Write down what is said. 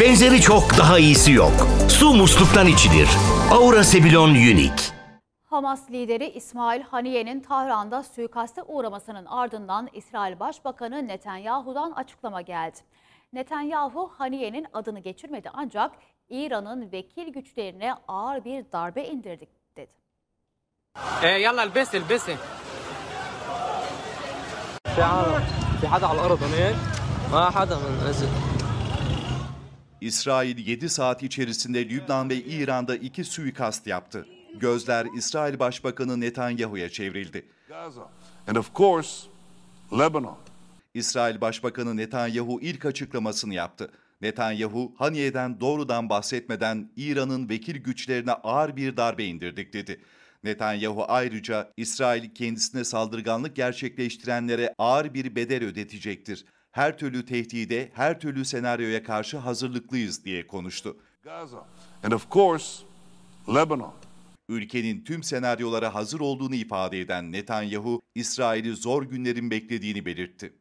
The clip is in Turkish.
Benzeri çok daha iyisi yok. Su musluktan içilir. Aura Sebilon Unique. Hamas lideri İsmail Haniye'nin Tahran'da suikaste uğramasının ardından İsrail Başbakanı Netanyahu'dan açıklama geldi. Netanyahu Haniye'nin adını geçirmedi ancak İran'ın vekil güçlerine ağır bir darbe indirdik dedi. E, yalla elbesi elbesi. في حدا على الارض هناك ما حدا من İsrail 7 saat içerisinde Lübnan ve İran'da iki suikast yaptı. Gözler İsrail Başbakanı Netanyahu'ya çevrildi. İsrail Başbakanı Netanyahu ilk açıklamasını yaptı. Netanyahu, Haniye'den doğrudan bahsetmeden İran'ın vekil güçlerine ağır bir darbe indirdik dedi. Netanyahu ayrıca İsrail kendisine saldırganlık gerçekleştirenlere ağır bir bedel ödetecektir her türlü tehdide, her türlü senaryoya karşı hazırlıklıyız diye konuştu. Gaza and of course Lebanon ülkenin tüm senaryolara hazır olduğunu ifade eden Netanyahu, İsrail'i zor günlerin beklediğini belirtti.